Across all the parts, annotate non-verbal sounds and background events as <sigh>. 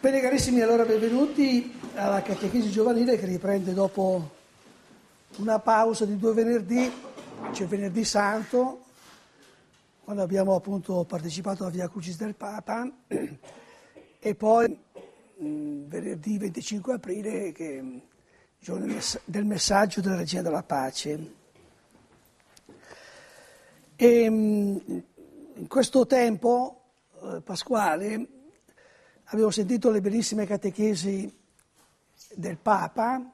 Bene carissimi, allora benvenuti alla Catechesi Giovanile che riprende dopo una pausa di due venerdì, c'è cioè venerdì santo, quando abbiamo appunto partecipato alla Via Crucis del Papa e poi mm, venerdì 25 aprile, che giorno del messaggio della Regina della Pace. E mm, in questo tempo eh, pasquale avevo sentito le bellissime catechesi del Papa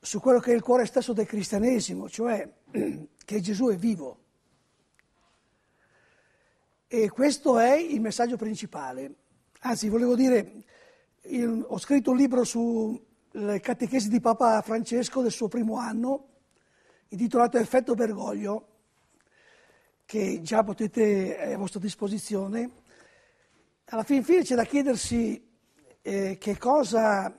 su quello che è il cuore stesso del cristianesimo, cioè <clears throat> che Gesù è vivo. E questo è il messaggio principale. Anzi, volevo dire, il, ho scritto un libro sulle catechesi di Papa Francesco del suo primo anno, intitolato Effetto Bergoglio, che già potete, è a vostra disposizione alla fin fine c'è da chiedersi eh, che cosa,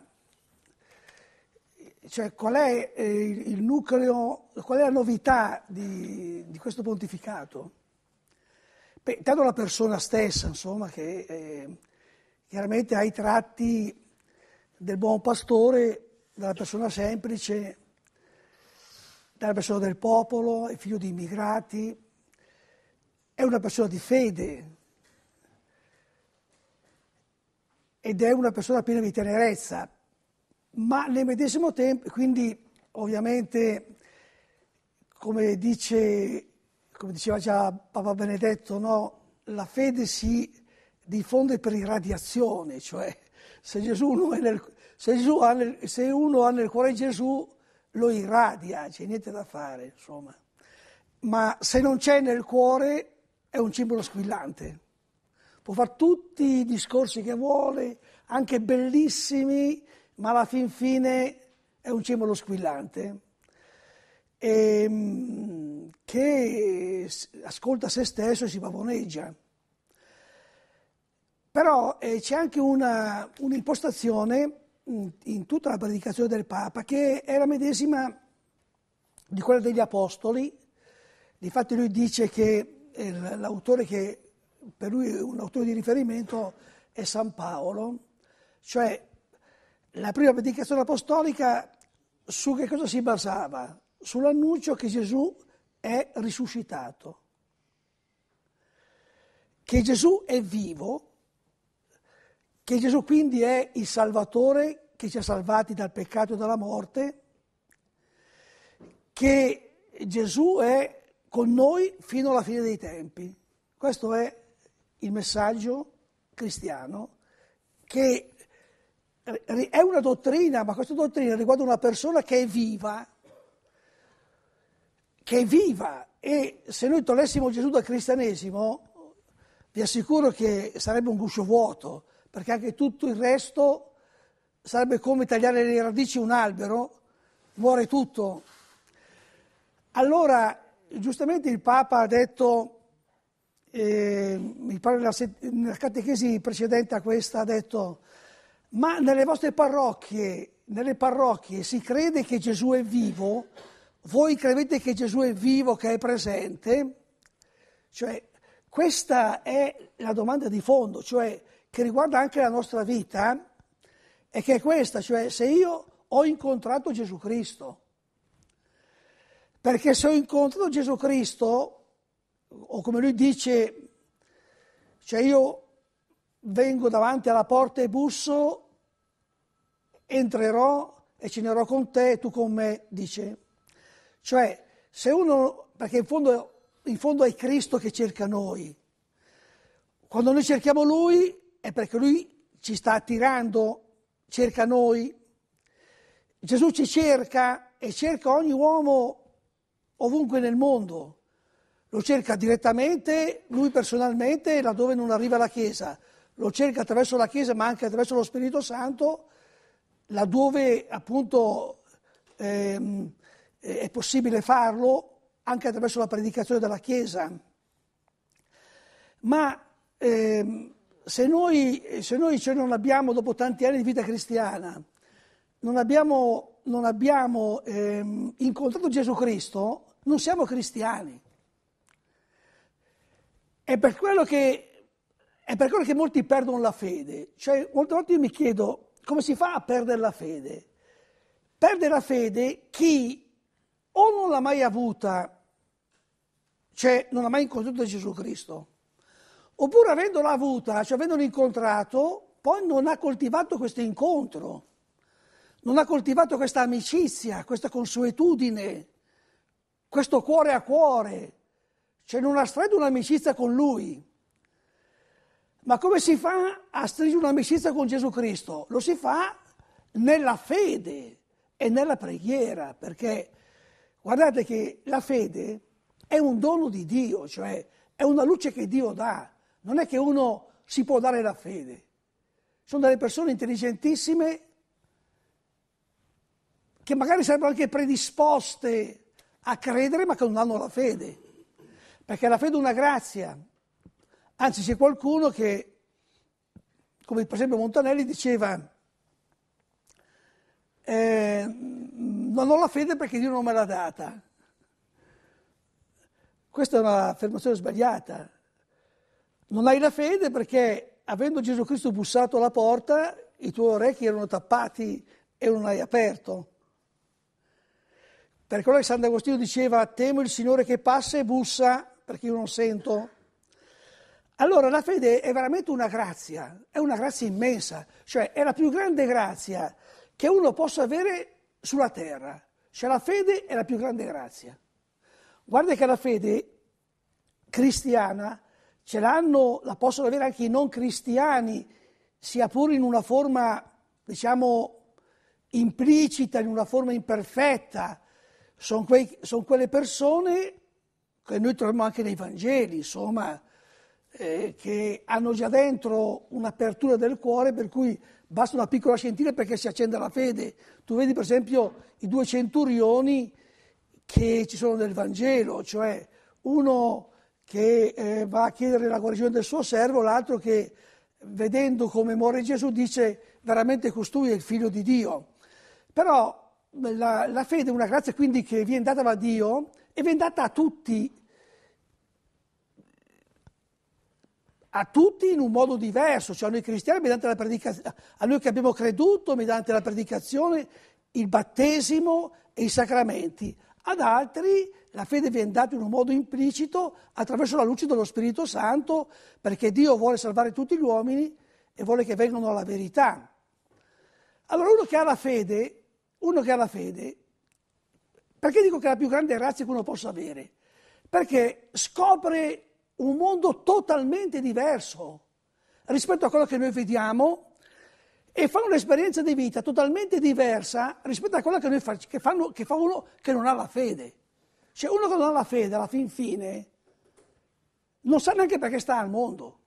cioè qual è eh, il nucleo, qual è la novità di, di questo pontificato. Beh, intanto la persona stessa, insomma, che eh, chiaramente ha i tratti del buon pastore, della persona semplice, della persona del popolo, è figlio di immigrati, è una persona di fede, ed è una persona piena di tenerezza, ma nel medesimo tempo, quindi ovviamente, come, dice, come diceva già Papa Benedetto, no? la fede si diffonde per irradiazione, cioè se, nel, se, nel, se uno ha nel cuore Gesù lo irradia, c'è niente da fare, insomma. Ma se non c'è nel cuore è un cimbolo squillante può fare tutti i discorsi che vuole, anche bellissimi, ma alla fin fine è un cemolo squillante e, ehm, che ascolta se stesso e si pavoneggia. Però eh, c'è anche una, un'impostazione in, tutta la predicazione del Papa che è la medesima di quella degli Apostoli. Difatti lui dice che eh, l'autore che per lui un autore di riferimento è San Paolo, cioè la prima predicazione apostolica su che cosa si basava? Sull'annuncio che Gesù è risuscitato, che Gesù è vivo, che Gesù quindi è il Salvatore che ci ha salvati dal peccato e dalla morte, che Gesù è con noi fino alla fine dei tempi. Questo è il messaggio cristiano che è una dottrina, ma questa dottrina riguarda una persona che è viva, che è viva e se noi togliessimo Gesù dal cristianesimo vi assicuro che sarebbe un guscio vuoto, perché anche tutto il resto sarebbe come tagliare le radici un albero, muore tutto. Allora, giustamente il Papa ha detto eh, mi pare la, nella catechesi precedente a questa ha detto, ma nelle vostre parrocchie, nelle parrocchie si crede che Gesù è vivo, voi credete che Gesù è vivo, che è presente? Cioè, questa è la domanda di fondo, cioè che riguarda anche la nostra vita, e che è questa, cioè se io ho incontrato Gesù Cristo, perché se ho incontrato Gesù Cristo o come lui dice, cioè io vengo davanti alla porta e busso, entrerò e cenerò con te e tu con me, dice. Cioè, se uno, perché in fondo, in fondo è Cristo che cerca noi, quando noi cerchiamo Lui è perché Lui ci sta attirando, cerca noi. Gesù ci cerca e cerca ogni uomo ovunque nel mondo lo cerca direttamente, lui personalmente, laddove non arriva la Chiesa, lo cerca attraverso la Chiesa ma anche attraverso lo Spirito Santo, laddove appunto ehm, è possibile farlo anche attraverso la predicazione della Chiesa. Ma ehm, se, noi, se noi cioè, non abbiamo, dopo tanti anni di vita cristiana, non abbiamo, non abbiamo ehm, incontrato Gesù Cristo, non siamo cristiani. È per quello che, per quello che molti perdono la fede. Cioè, molte volte io mi chiedo come si fa a perdere la fede. Perde la fede chi o non l'ha mai avuta, cioè non ha mai incontrato Gesù Cristo, oppure avendola avuta, cioè avendolo incontrato, poi non ha coltivato questo incontro, non ha coltivato questa amicizia, questa consuetudine, questo cuore a cuore. Cioè non ha stretto un'amicizia con lui. Ma come si fa a stringere un'amicizia con Gesù Cristo? Lo si fa nella fede e nella preghiera, perché guardate che la fede è un dono di Dio, cioè è una luce che Dio dà. Non è che uno si può dare la fede. Sono delle persone intelligentissime che magari sarebbero anche predisposte a credere ma che non hanno la fede perché la fede è una grazia. Anzi, c'è qualcuno che, come per esempio Montanelli, diceva eh, non ho la fede perché Dio non me l'ha data. Questa è un'affermazione sbagliata. Non hai la fede perché avendo Gesù Cristo bussato alla porta, i tuoi orecchi erano tappati e non hai aperto. Per Perché allora Sant'Agostino diceva, temo il Signore che passa e bussa perché io non sento? Allora la fede è veramente una grazia, è una grazia immensa, cioè è la più grande grazia che uno possa avere sulla terra. Cioè la fede è la più grande grazia. Guarda che la fede cristiana ce l'hanno, la possono avere anche i non cristiani, sia pure in una forma, diciamo, implicita, in una forma imperfetta. Sono, quei, sono quelle persone che noi troviamo anche nei Vangeli, insomma, eh, che hanno già dentro un'apertura del cuore per cui basta una piccola scintilla perché si accenda la fede. Tu vedi per esempio i due centurioni che ci sono nel Vangelo, cioè uno che eh, va a chiedere la guarigione del suo servo, l'altro che vedendo come muore Gesù dice veramente costui è il figlio di Dio. Però la, la fede è una grazia quindi che viene data da Dio è vendata a tutti, a tutti in un modo diverso, cioè a noi cristiani mediante la predicazione, a noi che abbiamo creduto mediante la predicazione, il battesimo e i sacramenti, ad altri la fede viene data in un modo implicito attraverso la luce dello Spirito Santo perché Dio vuole salvare tutti gli uomini e vuole che vengano alla verità. Allora uno che ha la fede, uno che ha la fede perché dico che è la più grande razza che uno possa avere? Perché scopre un mondo totalmente diverso rispetto a quello che noi vediamo e fa un'esperienza di vita totalmente diversa rispetto a quella che, fa, che, fanno, che fa uno che non ha la fede. Cioè uno che non ha la fede alla fin fine non sa neanche perché sta al mondo,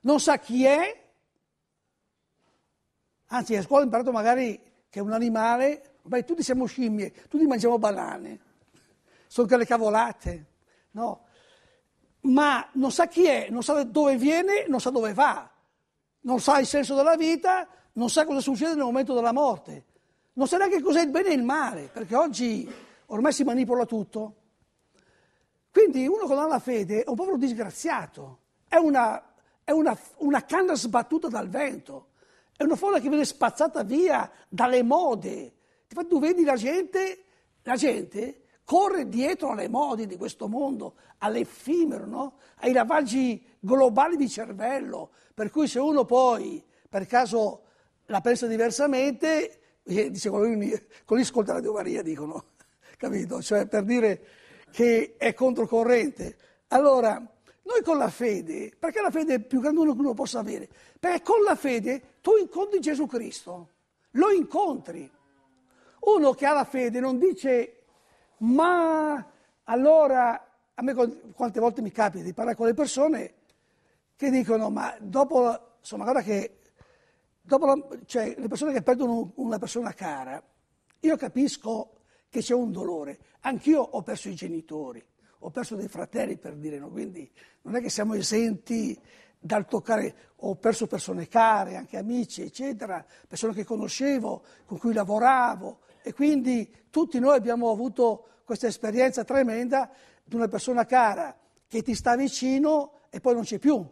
non sa chi è, anzi a scuola ho imparato magari che è un animale Ormai tutti siamo scimmie, tutti mangiamo banane. Sono delle cavolate, no? Ma non sa chi è, non sa da dove viene, non sa dove va, non sa il senso della vita, non sa cosa succede nel momento della morte, non sa neanche cos'è il bene e il male, perché oggi ormai si manipola tutto. Quindi uno che non ha la fede è un povero disgraziato, è una, è una, una canna sbattuta dal vento, è una folla che viene spazzata via dalle mode, tu vedi la gente, la gente corre dietro alle mode di questo mondo, all'effimero, no? ai lavaggi globali di cervello, per cui se uno poi per caso la pensa diversamente, eh, dice con lui ascolta la Maria, dicono, <laughs> capito? Cioè per dire che è controcorrente. Allora, noi con la fede, perché la fede è più grande uno che uno possa avere? Perché con la fede tu incontri Gesù Cristo, lo incontri. Uno che ha la fede non dice, ma allora, a me quante volte mi capita di parlare con le persone che dicono, ma dopo, insomma, guarda che, dopo la, cioè, le persone che perdono una persona cara, io capisco che c'è un dolore. Anch'io ho perso i genitori, ho perso dei fratelli per dire, no? quindi non è che siamo esenti dal toccare, ho perso persone care, anche amici, eccetera, persone che conoscevo, con cui lavoravo, e quindi tutti noi abbiamo avuto questa esperienza tremenda di una persona cara che ti sta vicino e poi non c'è più.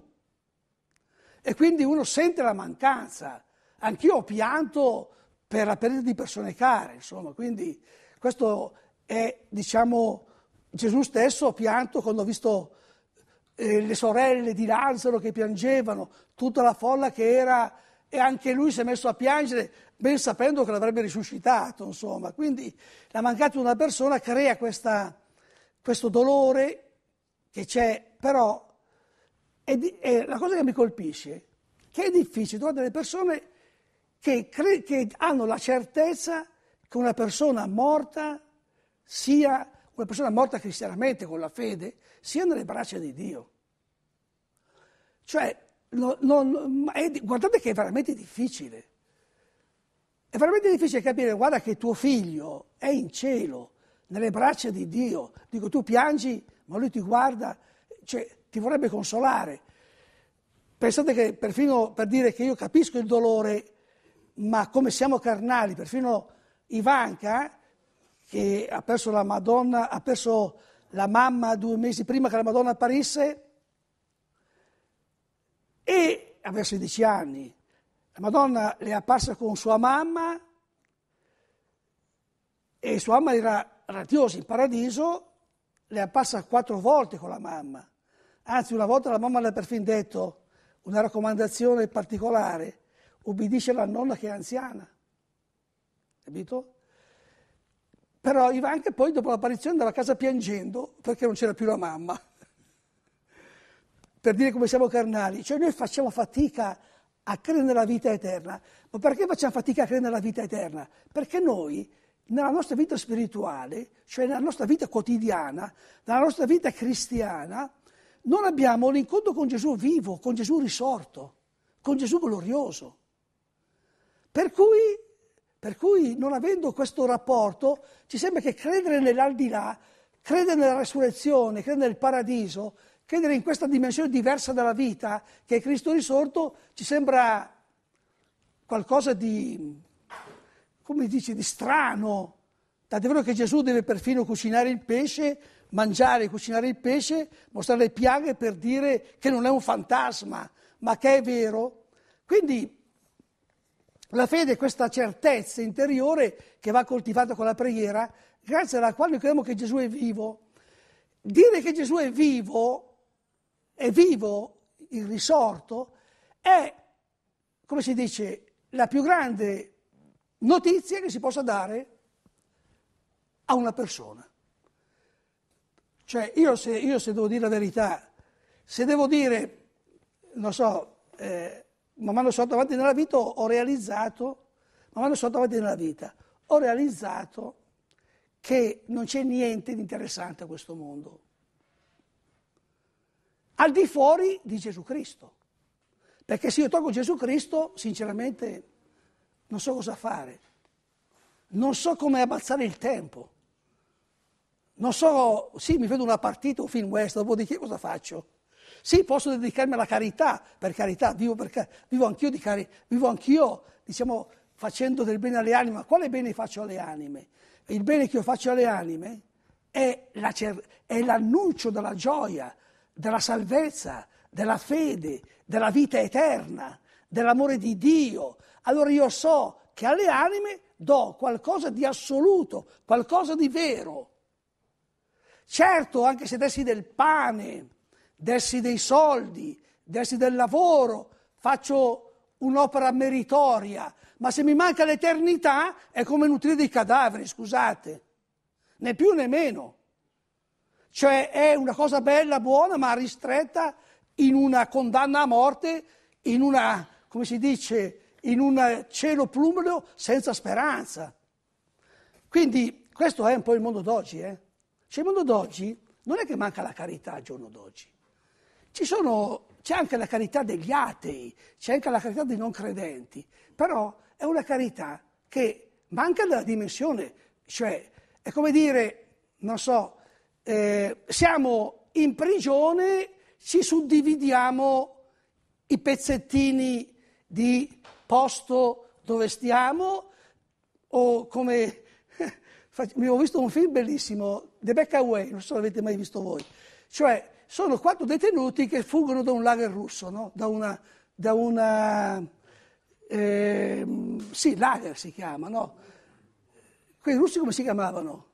E quindi uno sente la mancanza. Anch'io ho pianto per la perdita di persone care, insomma, quindi questo è, diciamo, Gesù stesso ha pianto quando ha visto eh, le sorelle di Lazzaro che piangevano, tutta la folla che era, e anche lui si è messo a piangere, ben sapendo che l'avrebbe risuscitato, insomma. Quindi la mancanza di una persona crea questa, questo dolore che c'è, però è, di, è, la cosa che mi colpisce che è difficile trovare delle persone che, cre- che hanno la certezza che una persona morta sia una persona morta cristianamente con la fede, sia nelle braccia di Dio. Cioè, no, no, è, guardate che è veramente difficile. È veramente difficile capire, guarda che tuo figlio è in cielo, nelle braccia di Dio. Dico, tu piangi, ma lui ti guarda, cioè, ti vorrebbe consolare. Pensate che perfino per dire che io capisco il dolore, ma come siamo carnali, perfino Ivanka, che ha perso la Madonna, ha perso la mamma due mesi prima che la Madonna apparisse, e aveva 16 anni, la Madonna le è apparsa con sua mamma e sua mamma era radiosa in paradiso, le è apparsa quattro volte con la mamma. Anzi, una volta la mamma le ha perfino detto una raccomandazione particolare, ubbidisce alla nonna che è anziana. Capito? Però anche poi dopo l'apparizione andava a casa piangendo perché non c'era più la mamma. <laughs> per dire come siamo carnali, cioè noi facciamo fatica a credere nella vita eterna. Ma perché facciamo fatica a credere nella vita eterna? Perché noi, nella nostra vita spirituale, cioè nella nostra vita quotidiana, nella nostra vita cristiana, non abbiamo l'incontro con Gesù vivo, con Gesù risorto, con Gesù glorioso. Per cui, per cui non avendo questo rapporto, ci sembra che credere nell'aldilà, credere nella resurrezione, credere nel paradiso, Credere in questa dimensione diversa dalla vita, che è Cristo risorto, ci sembra qualcosa di, come dice, di strano. Tant'è vero che Gesù deve perfino cucinare il pesce, mangiare, e cucinare il pesce, mostrare le piaghe per dire che non è un fantasma, ma che è vero. Quindi la fede è questa certezza interiore che va coltivata con la preghiera, grazie alla quale noi crediamo che Gesù è vivo. Dire che Gesù è vivo è vivo, il risorto, è, come si dice, la più grande notizia che si possa dare a una persona. Cioè, io se, io se devo dire la verità, se devo dire, non so, eh, man mano sono andato avanti nella vita ho realizzato, man mano sono andato avanti nella vita, ho realizzato che non c'è niente di interessante a questo mondo al di fuori di Gesù Cristo. Perché se io tolgo Gesù Cristo, sinceramente, non so cosa fare, non so come abbassare il tempo, non so, sì, mi vedo una partita, un film western, dopodiché cosa faccio? Sì, posso dedicarmi alla carità, per carità, vivo, per car- vivo anch'io, di cari- vivo anch'io diciamo, facendo del bene alle anime. Ma quale bene faccio alle anime? Il bene che io faccio alle anime è, la cer- è l'annuncio della gioia, della salvezza, della fede, della vita eterna, dell'amore di Dio. Allora io so che alle anime do qualcosa di assoluto, qualcosa di vero. Certo, anche se dessi del pane, dessi dei soldi, dessi del lavoro, faccio un'opera meritoria, ma se mi manca l'eternità è come nutrire dei cadaveri, scusate, né più né meno. Cioè è una cosa bella, buona, ma ristretta in una condanna a morte, in una, come si dice, in un cielo plumbeo senza speranza. Quindi questo è un po' il mondo d'oggi. Eh? Cioè il mondo d'oggi non è che manca la carità al giorno d'oggi. Sono, c'è anche la carità degli atei, c'è anche la carità dei non credenti, però è una carità che manca della dimensione, cioè è come dire, non so, eh, siamo in prigione, ci suddividiamo i pezzettini di posto dove stiamo o come <laughs> mi ho visto un film bellissimo, The Backaway, non so se l'avete mai visto voi, cioè sono quattro detenuti che fuggono da un lager russo, no? da una, da una eh, sì, lager si chiama, no? Quei russi come si chiamavano?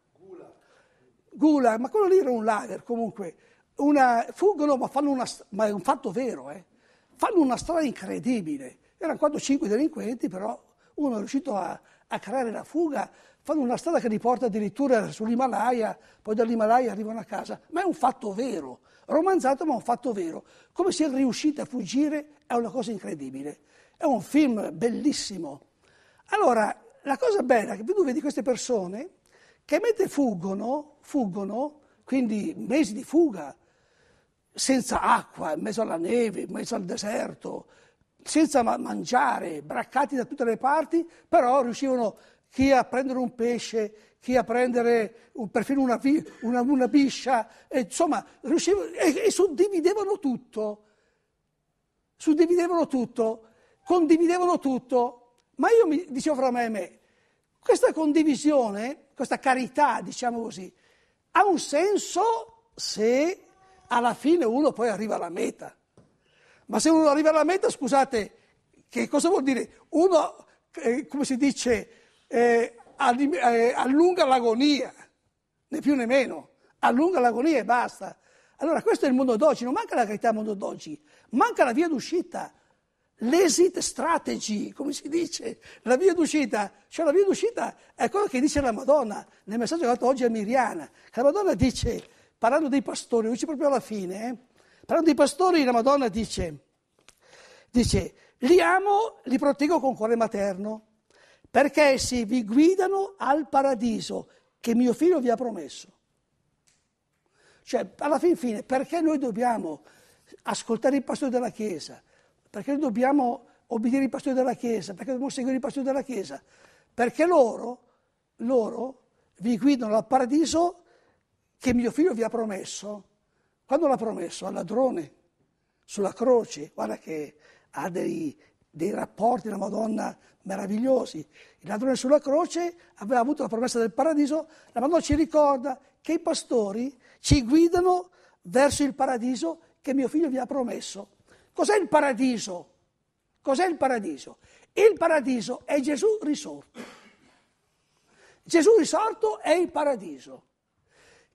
Gulag, ma quello lì era un lager comunque. Una, fuggono, ma, fanno una, ma è un fatto vero, eh? fanno una strada incredibile. Erano quando cinque delinquenti, però uno è riuscito a, a creare la fuga, fanno una strada che li porta addirittura sull'Himalaya, poi dall'Himalaya arrivano a casa. Ma è un fatto vero, romanzato ma un fatto vero. Come si è riusciti a fuggire è una cosa incredibile. È un film bellissimo. Allora, la cosa bella è che tu vedi queste persone che mentre fuggono, fuggono, quindi mesi di fuga, senza acqua, in mezzo alla neve, in mezzo al deserto, senza mangiare, braccati da tutte le parti, però riuscivano chi a prendere un pesce, chi a prendere un, perfino una, una, una, biscia, e, insomma, riuscivano, e, e suddividevano tutto, suddividevano tutto, condividevano tutto. Ma io mi dicevo fra me e me, questa condivisione, questa carità, diciamo così, ha un senso se alla fine uno poi arriva alla meta. Ma se uno arriva alla meta, scusate, che cosa vuol dire? Uno, eh, come si dice, eh, eh allunga l'agonia, né più né meno, allunga l'agonia e basta. Allora questo è il mondo d'oggi, non manca la carità al mondo d'oggi, manca la via d'uscita, L'esit strategy, come si dice, la via d'uscita, cioè la via d'uscita è quella che dice la Madonna nel messaggio che ha dato oggi a Miriana. La Madonna dice, parlando dei pastori, lo dice proprio alla fine, eh? parlando dei pastori, la Madonna dice, dice, li amo, li proteggo con cuore materno, perché essi vi guidano al paradiso che mio figlio vi ha promesso. Cioè, alla fin fine, perché noi dobbiamo ascoltare i pastori della Chiesa? perché noi dobbiamo obbedire i pastori della Chiesa, perché dobbiamo seguire i pastori della Chiesa, perché loro, loro vi guidano al paradiso che mio figlio vi ha promesso. Quando l'ha promesso? Al ladrone, sulla croce, guarda che ha dei, dei rapporti la Madonna meravigliosi. Il ladrone sulla croce aveva avuto la promessa del paradiso, la Madonna ci ricorda che i pastori ci guidano verso il paradiso che mio figlio vi ha promesso. Cos'è il paradiso? Cos'è il paradiso? Il paradiso è Gesù risorto. Gesù risorto è il paradiso.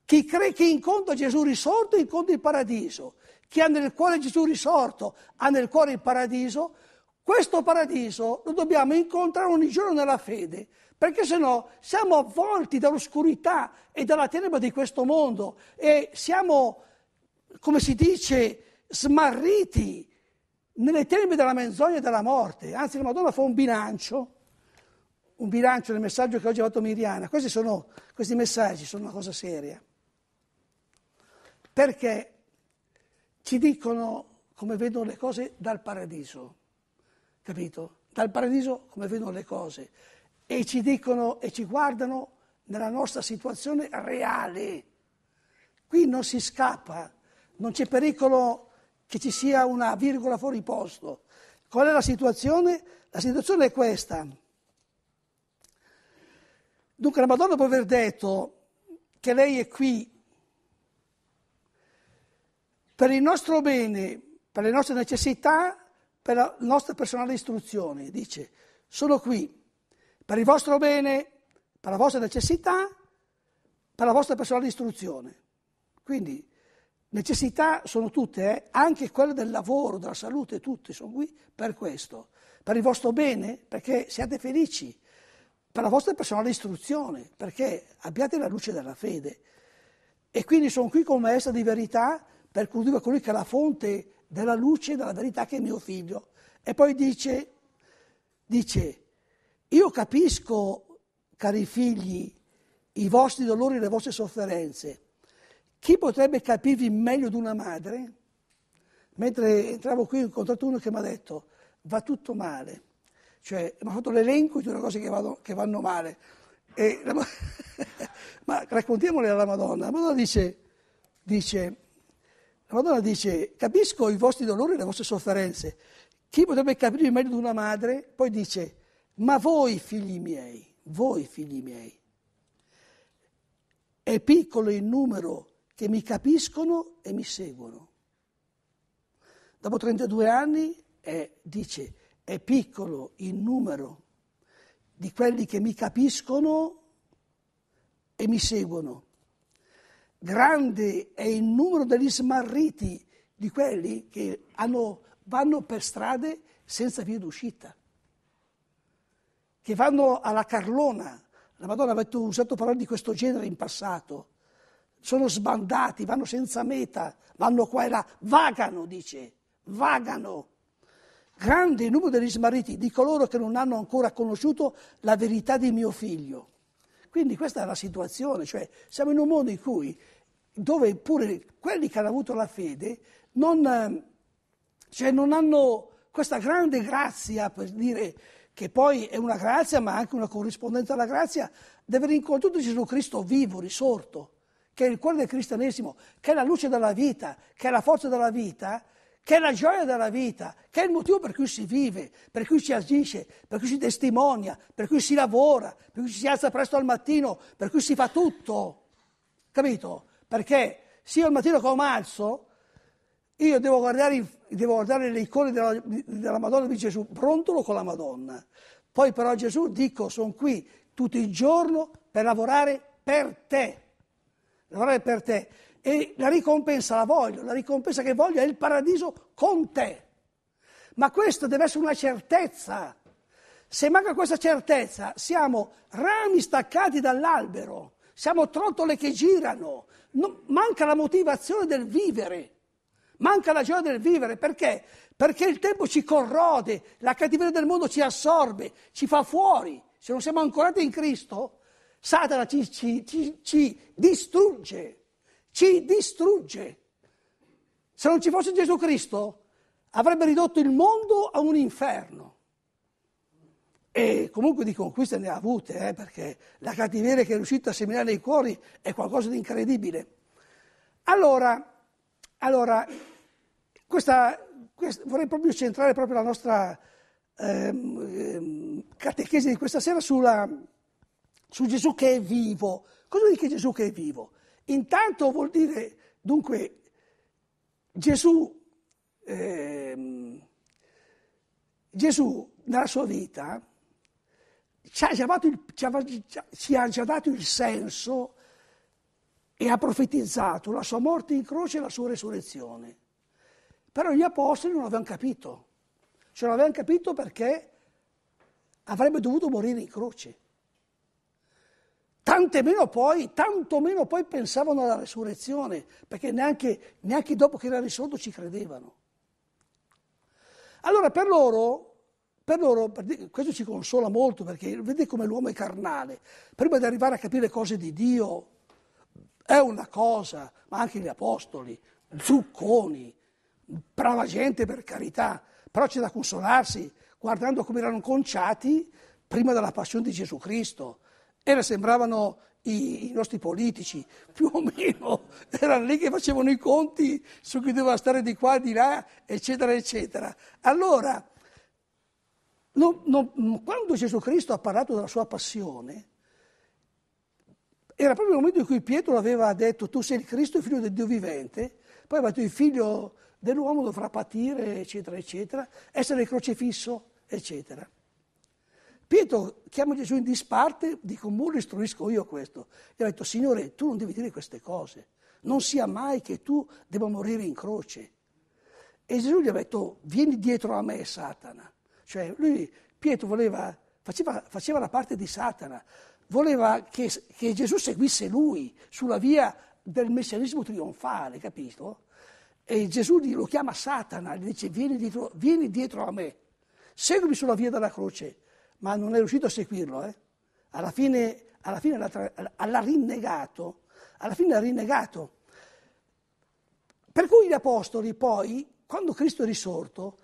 Chi, cre- chi incontra Gesù risorto incontra il paradiso. Chi ha nel cuore Gesù risorto ha nel cuore il paradiso. Questo paradiso lo dobbiamo incontrare ogni giorno nella fede, perché se no siamo avvolti dall'oscurità e dalla tenebra di questo mondo e siamo, come si dice, smarriti nelle tenebre della menzogna e della morte. Anzi, la Madonna fa un bilancio, un bilancio del messaggio che oggi ha fatto Miriana. Questi, sono, questi messaggi sono una cosa seria, perché ci dicono come vedono le cose dal paradiso, capito? Dal paradiso come vedono le cose e ci dicono e ci guardano nella nostra situazione reale. Qui non si scappa, non c'è pericolo che ci sia una virgola fuori posto. Qual è la situazione? La situazione è questa. Dunque la Madonna può aver detto che lei è qui per il nostro bene, per le nostre necessità, per la nostra personale istruzione, dice, sono qui per il vostro bene, per la vostra necessità, per la vostra personale istruzione. Quindi Necessità sono tutte, eh? anche quelle del lavoro, della salute, tutte sono qui per questo, per il vostro bene, perché siate felici, per la vostra personale istruzione, perché abbiate la luce della fede. E quindi sono qui come maestra di verità per condurre colui che è la fonte della luce e della verità che è mio figlio. E poi dice, dice, io capisco, cari figli, i vostri dolori e le vostre sofferenze chi potrebbe capirvi meglio di una madre? Mentre entravo qui ho incontrato uno che mi ha detto va tutto male, cioè mi ha fatto l'elenco di tutte le cose che, vado, che, vanno male. La, <laughs> ma raccontiamole alla Madonna. La Madonna dice, dice, la Madonna dice capisco i vostri dolori e le vostre sofferenze. Chi potrebbe capirvi meglio di una madre? Poi dice ma voi figli miei, voi figli miei, è piccolo il numero che mi capiscono e mi seguono. Dopo 32 anni è, eh, dice, è piccolo il numero di quelli che mi capiscono e mi seguono. Grande è il numero degli smarriti, di quelli che hanno, vanno per strade senza via d'uscita, che vanno alla carlona. La Madonna ha usato parole di questo genere in passato sono sbandati, vanno senza meta, vanno qua e là, vagano, dice, vagano. Grande il numero degli smarriti, di coloro che non hanno ancora conosciuto la verità di mio figlio. Quindi questa è la situazione, cioè siamo in un mondo in cui, dove pure quelli che hanno avuto la fede non, cioè non hanno questa grande grazia, per dire che poi è una grazia ma anche una corrispondenza alla grazia, di aver incontrato Gesù Cristo vivo, risorto che è il cuore del cristianesimo, che è la luce della vita, che è la forza della vita, che è la gioia della vita, che è il motivo per cui si vive, per cui si agisce, per cui si testimonia, per cui si lavora, per cui si alza presto al mattino, per cui si fa tutto. Capito? Perché se io al mattino come alzo, io devo guardare, devo guardare le icone della, della Madonna di Gesù, prontolo con la Madonna. Poi però Gesù dico, sono qui tutto il giorno per lavorare per te l'amore è per te. E la ricompensa la voglio, la ricompensa che voglio è il paradiso con te. Ma questa deve essere una certezza. Se manca questa certezza, siamo rami staccati dall'albero, siamo trottole che girano, non, manca la motivazione del vivere, manca la gioia del vivere. Perché? Perché il tempo ci corrode, la cattiveria del mondo ci assorbe, ci fa fuori. Se non siamo ancorati in Cristo, Satana ci, ci, ci, ci distrugge, ci distrugge. Se non ci fosse Gesù Cristo avrebbe ridotto il mondo a un inferno. E comunque di conquiste ne ha avute, eh, perché la cattiveria che è riuscita a seminare nei cuori è qualcosa di incredibile. Allora, allora questa, questa, vorrei proprio centrare proprio la nostra ehm, ehm catechesi di questa sera sulla, su Gesù che è vivo. Cosa vuol dire che Gesù che è vivo? Intanto vuol dire, dunque, Gesù, eh, Gesù nella sua vita ci ha, il, ci, ha, ci ha, già dato il senso e ha profetizzato la sua morte in croce e la sua resurrezione. Però gli apostoli non avevano capito. Cioè non avevano capito perché avrebbe dovuto morire in croce. Tantomeno poi, tantomeno poi pensavano alla resurrezione, perché neanche, neanche dopo che era risorto ci credevano. Allora per loro, per loro, questo ci consola molto perché vedete come l'uomo è carnale. Prima di arrivare a capire cose di Dio è una cosa, ma anche gli apostoli, zucconi, brava gente per carità, però c'è da consolarsi guardando come erano conciati prima della passione di Gesù Cristo era, sembravano i, i, nostri politici, <laughs> più o meno, erano lì che facevano i conti su chi doveva stare di qua e di là, eccetera, eccetera. Allora, non, non, quando Gesù Cristo ha parlato della sua passione, era proprio il momento in cui Pietro aveva detto tu sei il Cristo, il figlio del Dio vivente, poi aveva detto il figlio dell'uomo dovrà patire, eccetera, eccetera, essere crocifisso, eccetera. Pietro chiama Gesù in disparte, dico, mo istruisco io questo. E ha detto, Signore, tu non devi dire queste cose. Non sia mai che tu debba morire in croce. E Gesù gli ha detto, vieni dietro a me, Satana. Cioè, lui, Pietro voleva, faceva, faceva la parte di Satana. Voleva che, che Gesù seguisse lui sulla via del messianismo trionfale, capito? E Gesù lo chiama Satana, gli dice, vieni dietro, vieni dietro a me, seguimi sulla via della croce ma non è riuscito a seguirlo. Eh? Alla fine, alla fine l'ha, rinnegato, alla fine l'ha rinnegato. Per cui gli apostoli poi, quando Cristo è risorto,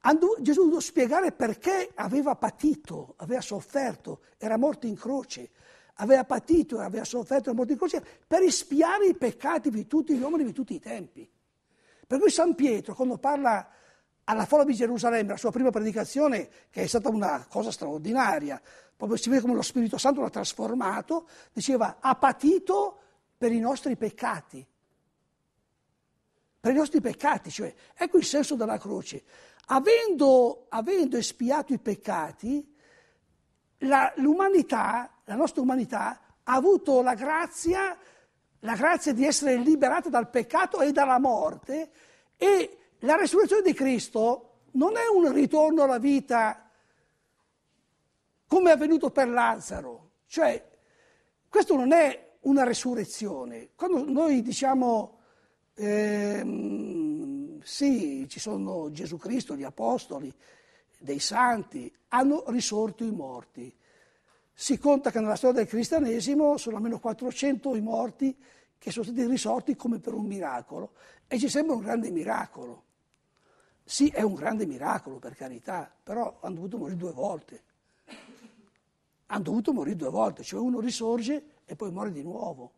andò, Gesù doveva spiegare perché aveva patito, aveva sofferto, era morto in croce, aveva patito, aveva sofferto, era morto in croce, per espiare i peccati di tutti gli uomini di tutti i tempi. Per cui San Pietro, quando parla alla folla di Gerusalemme, la sua prima predicazione, che è stata una cosa straordinaria, proprio si vede come lo Spirito Santo l'ha trasformato, diceva ha patito per i nostri peccati. Per i nostri peccati, cioè, ecco il senso della croce. Avendo, avendo espiato i peccati, la, l'umanità, la nostra umanità, ha avuto la grazia, la grazia di essere liberata dal peccato e dalla morte e la resurrezione di Cristo non è un ritorno alla vita come è avvenuto per Lazzaro, cioè questo non è una resurrezione. Quando noi diciamo ehm, sì, ci sono Gesù Cristo, gli apostoli, dei santi, hanno risorto i morti. Si conta che nella storia del cristianesimo sono almeno 400 i morti che sono stati risorti come per un miracolo e ci sembra un grande miracolo. Sì, è un grande miracolo, per carità, però hanno dovuto morire due volte. Hanno dovuto morire due volte, cioè uno risorge e poi muore di nuovo.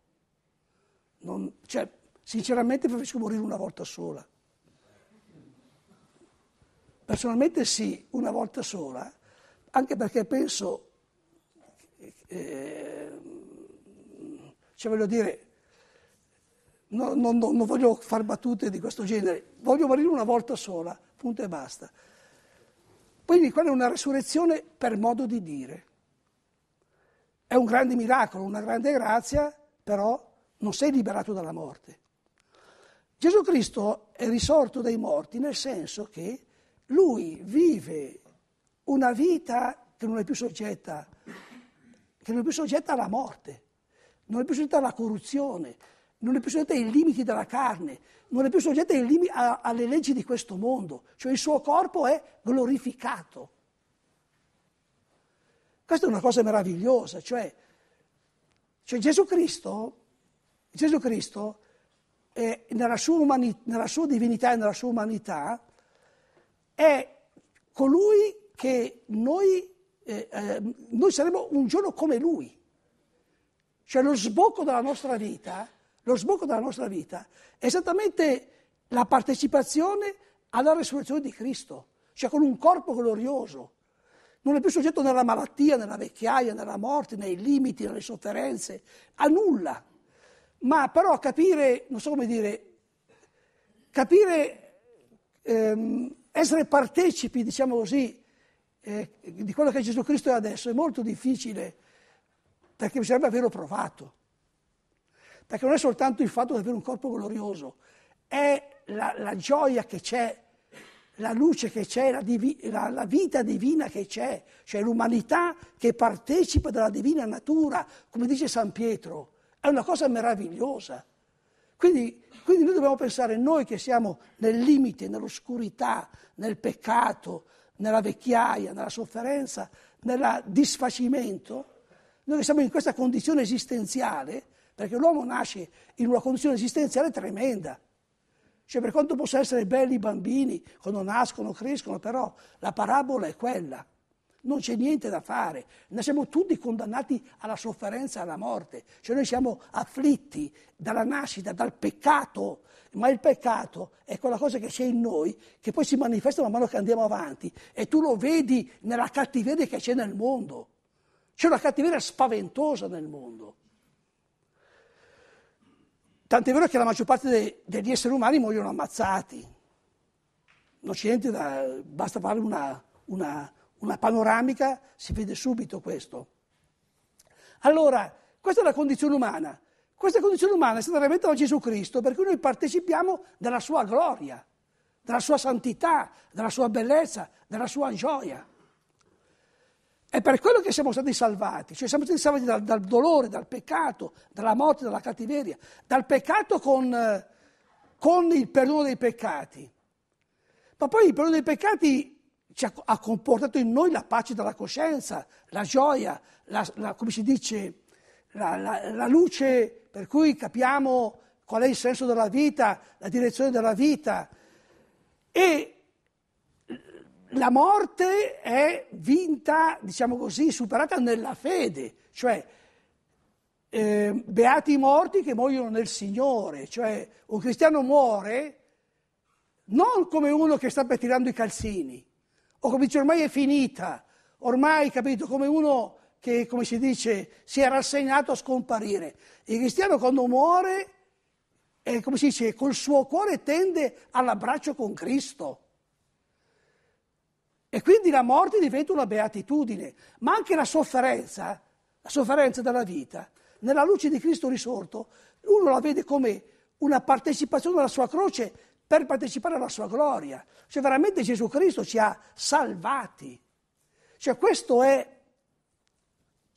Non, cioè, sinceramente preferisco morire una volta sola. Personalmente sì, una volta sola, anche perché penso, eh, cioè voglio dire, no, no, non voglio fare battute di questo genere, voglio morire una volta sola, punto e basta. Quindi quella è una resurrezione per modo di dire. È un grande miracolo, una grande grazia, però non sei liberato dalla morte. Gesù Cristo è risorto dai morti nel senso che lui vive una vita che non è più soggetta, che non è più soggetta alla morte, non è più soggetta alla corruzione, non è più soggetta ai limiti della carne, non è più soggetta limi- a- alle leggi di questo mondo, cioè il suo corpo è glorificato. Questa è una cosa meravigliosa, cioè, cioè Gesù Cristo, Gesù Cristo eh, nella, sua umani- nella sua divinità e nella sua umanità è colui che noi, eh, eh, noi saremo un giorno come lui. Cioè lo sbocco della nostra vita lo sbocco della nostra vita è esattamente la partecipazione alla resurrezione di Cristo, cioè con un corpo glorioso. Non è più soggetto nella malattia, nella vecchiaia, nella morte, nei limiti, nelle sofferenze, a nulla. Ma però capire, non so come dire, capire, ehm, essere partecipi, diciamo così, eh, di quello che Gesù Cristo è adesso è molto difficile perché bisognerebbe averlo provato perché non è soltanto il fatto di avere un corpo glorioso, è la, la gioia che c'è, la luce che c'è, la, divi, la, la, vita divina che c'è, cioè l'umanità che partecipa della divina natura, come dice San Pietro, è una cosa meravigliosa. Quindi, quindi noi dobbiamo pensare, noi che siamo nel limite, nell'oscurità, nel peccato, nella vecchiaia, nella sofferenza, nel disfacimento, noi che siamo in questa condizione esistenziale, perché l'uomo nasce in una condizione esistenziale tremenda. Cioè, per quanto possano essere belli i bambini quando nascono, crescono, però la parabola è quella. Non c'è niente da fare, noi siamo tutti condannati alla sofferenza, e alla morte, cioè noi siamo afflitti dalla nascita, dal peccato, ma il peccato è quella cosa che c'è in noi, che poi si manifesta man mano che andiamo avanti e tu lo vedi nella cattiveria che c'è nel mondo. C'è una cattiveria spaventosa nel mondo. Tant'è vero che la maggior parte de, degli esseri umani muoiono ammazzati. L'Occidente, da, basta fare una, una, una panoramica, si vede subito questo. Allora, questa è la condizione umana. Questa condizione umana è stata realizzata da Gesù Cristo perché noi partecipiamo della sua gloria, della sua santità, della sua bellezza, della sua gioia. È per quello che siamo stati salvati, cioè siamo stati salvati dal, dal dolore, dal peccato, dalla morte, dalla cattiveria, dal peccato con, eh, con il perdono dei peccati. Ma poi il perdono dei peccati ci ha, ha, comportato in noi la pace della coscienza, la gioia, la, la, come si dice, la, la, luce per cui capiamo qual è il senso della vita, la direzione della vita. E la morte è vinta, diciamo così, superata nella fede, cioè eh, beati i morti che muoiono nel Signore, cioè un cristiano muore non come uno che sta tirando i calzini, o come dice ormai è finita, ormai capito, come uno che, come si dice, si è rassegnato a scomparire. Il cristiano quando muore, è, come si dice, col suo cuore tende all'abbraccio con Cristo. E quindi la morte diventa una beatitudine, ma anche la sofferenza, la sofferenza della vita, nella luce di Cristo risorto, uno la vede come una partecipazione alla sua croce per partecipare alla sua gloria. Cioè veramente Gesù Cristo ci ha salvati. Cioè questo è